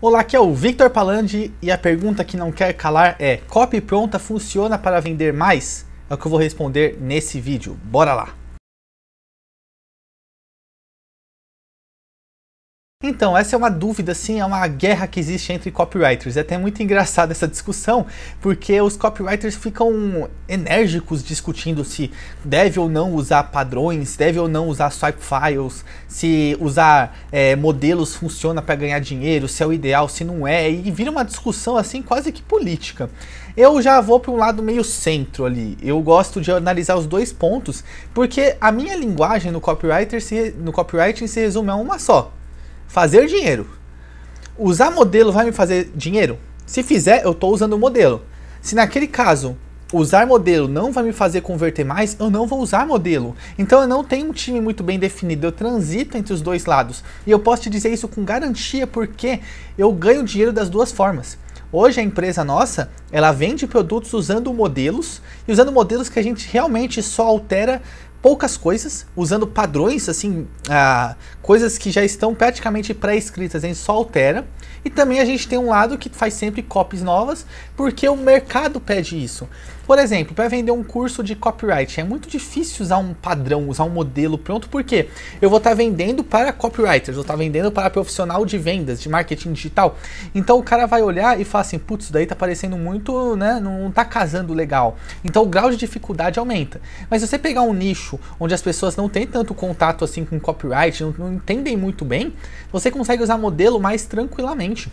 Olá, aqui é o Victor Palandi e a pergunta que não quer calar é: copy pronta funciona para vender mais? É o que eu vou responder nesse vídeo. Bora lá! Então, essa é uma dúvida, assim, é uma guerra que existe entre copywriters. É até muito engraçada essa discussão, porque os copywriters ficam enérgicos discutindo se deve ou não usar padrões, deve ou não usar swipe files, se usar é, modelos funciona para ganhar dinheiro, se é o ideal, se não é, e vira uma discussão, assim, quase que política. Eu já vou para um lado meio centro ali. Eu gosto de analisar os dois pontos, porque a minha linguagem no, copywriter se, no copywriting se resume a uma só fazer dinheiro. Usar modelo vai me fazer dinheiro? Se fizer, eu estou usando o modelo. Se naquele caso usar modelo não vai me fazer converter mais, eu não vou usar modelo. Então eu não tenho um time muito bem definido, eu transito entre os dois lados. E eu posso te dizer isso com garantia porque eu ganho dinheiro das duas formas. Hoje a empresa nossa, ela vende produtos usando modelos e usando modelos que a gente realmente só altera poucas coisas, usando padrões, assim, ah, coisas que já estão praticamente pré-escritas, a gente só altera. E também a gente tem um lado que faz sempre copies novas, porque o mercado pede isso. Por exemplo, para vender um curso de copyright, é muito difícil usar um padrão, usar um modelo pronto, porque eu vou estar tá vendendo para copywriters, vou estar tá vendendo para profissional de vendas, de marketing digital. Então o cara vai olhar e fala assim, putz, isso daí tá parecendo muito, né, não tá casando legal. Então o grau de dificuldade aumenta. Mas se você pegar um nicho nicho, onde as pessoas não têm tanto contato assim com copyright, não, não entendem muito bem, você consegue usar modelo mais tranquilamente.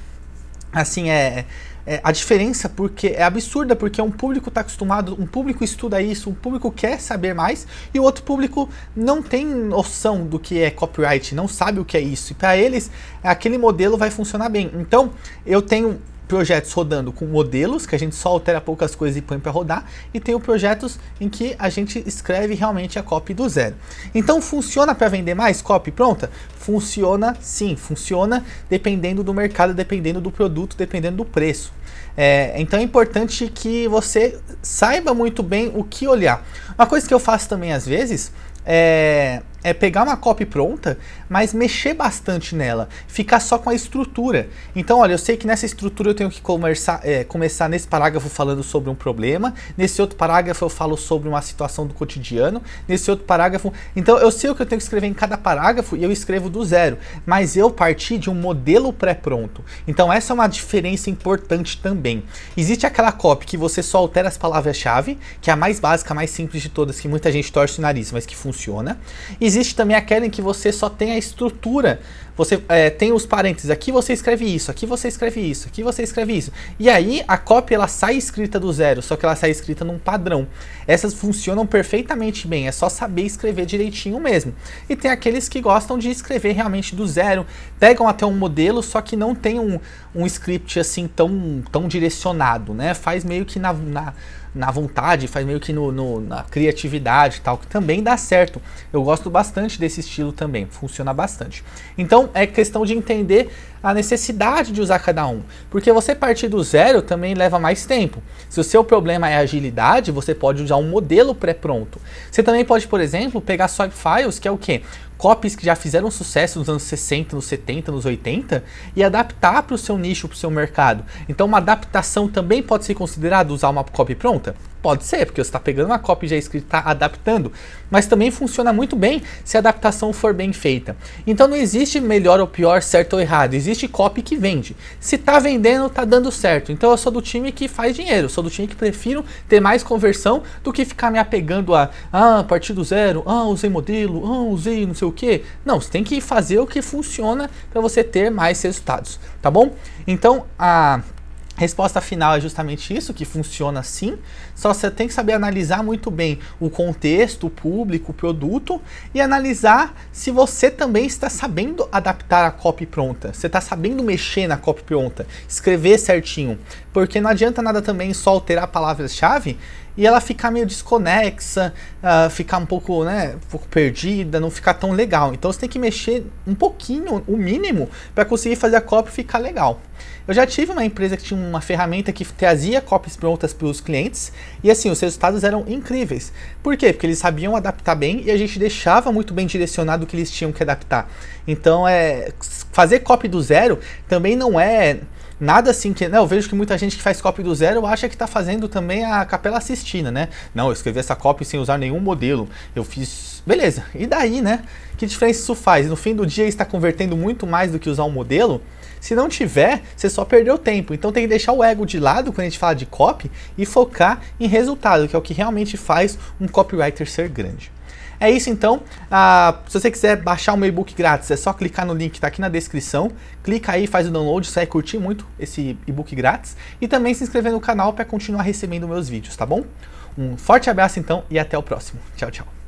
Assim, é, é, a diferença porque é absurda porque um público está acostumado um público estuda isso um público quer saber mais e o outro público não tem noção do que é copyright não sabe o que é isso e para eles aquele modelo vai funcionar bem então eu tenho projetos rodando com modelos, que a gente só altera poucas coisas e põe para rodar, e tem projetos em que a gente escreve realmente a copy do zero. Então funciona para vender mais copy pronta? Funciona sim, funciona dependendo do mercado, dependendo do produto, dependendo do preço. É, então é importante que você saiba muito bem o que olhar. Uma coisa que eu faço também às vezes é é pegar uma copy pronta, mas mexer bastante nela, ficar só com a estrutura. Então, olha, eu sei que nessa estrutura eu tenho que conversar, é, começar nesse parágrafo falando sobre um problema, nesse outro parágrafo eu falo sobre uma situação do cotidiano, nesse outro parágrafo. Então, eu sei o que eu tenho que escrever em cada parágrafo e eu escrevo do zero, mas eu parti de um modelo pré-pronto. Então, essa é uma diferença importante também. Existe aquela copy que você só altera as palavras-chave, que é a mais básica, a mais simples de todas, que muita gente torce o nariz, mas que funciona. Existe Existe também aquela em que você só tem a estrutura. Você é, tem os parênteses, aqui você escreve isso, aqui você escreve isso, aqui você escreve isso. E aí a cópia ela sai escrita do zero, só que ela sai escrita num padrão. Essas funcionam perfeitamente bem, é só saber escrever direitinho mesmo. E tem aqueles que gostam de escrever realmente do zero, pegam até um modelo, só que não tem um, um script assim tão, tão direcionado, né? Faz meio que na, na na vontade, faz meio que no, no, na criatividade e tal, que também dá certo. Eu gosto bastante desse estilo também, funciona bastante. Então é questão de entender a necessidade de usar cada um, porque você partir do zero também leva mais tempo. Se o seu problema é agilidade, você pode usar um modelo pré-pronto. Você também pode, por exemplo, pegar só files, que é o que? copies que já fizeram sucesso nos anos 60, nos 70, nos 80 e adaptar para o seu nicho, para o seu mercado. Então, uma adaptação também pode ser considerada usar uma copy pronta? Pode ser, porque você está pegando uma cópia já é escrita está adaptando, mas também funciona muito bem se a adaptação for bem feita. Então não existe melhor ou pior, certo ou errado, existe copy que vende. Se está vendendo, está dando certo. Então eu sou do time que faz dinheiro, sou do time que prefiro ter mais conversão do que ficar me apegando a ah, partir do zero, ah, usei modelo, ah, usei não sei o que. Não, você tem que fazer o que funciona para você ter mais resultados, tá bom? Então a Resposta final é justamente isso, que funciona sim, só você tem que saber analisar muito bem o contexto, o público, o produto e analisar se você também está sabendo adaptar a copy pronta, você está sabendo mexer na copy pronta, escrever certinho, porque não adianta nada também só alterar palavras-chave e ela ficar meio desconexa, uh, ficar um pouco, né, um pouco perdida, não ficar tão legal. Então você tem que mexer um pouquinho, o mínimo, para conseguir fazer a cópia ficar legal. Eu já tive uma empresa que tinha uma ferramenta que trazia copies prontas para os clientes e assim, os resultados eram incríveis. Por quê? Porque eles sabiam adaptar bem e a gente deixava muito bem direcionado o que eles tinham que adaptar. Então, é fazer cópia do zero também não é nada assim que. Né, eu vejo que muita gente que faz copy do zero acha que está fazendo também a Capela Sistina, né? Não, eu escrevi essa copy sem usar nenhum modelo. Eu fiz. Beleza, e daí, né? Que diferença isso faz? No fim do dia está convertendo muito mais do que usar um modelo? Se não tiver, você só perdeu tempo. Então tem que deixar o ego de lado quando a gente fala de copy e focar em resultado, que é o que realmente faz um copywriter ser grande. É isso então. Ah, se você quiser baixar o meu e-book grátis, é só clicar no link que está aqui na descrição. Clica aí, faz o download, você vai curtir muito esse e-book grátis. E também se inscrever no canal para continuar recebendo meus vídeos, tá bom? Um forte abraço então e até o próximo. Tchau, tchau.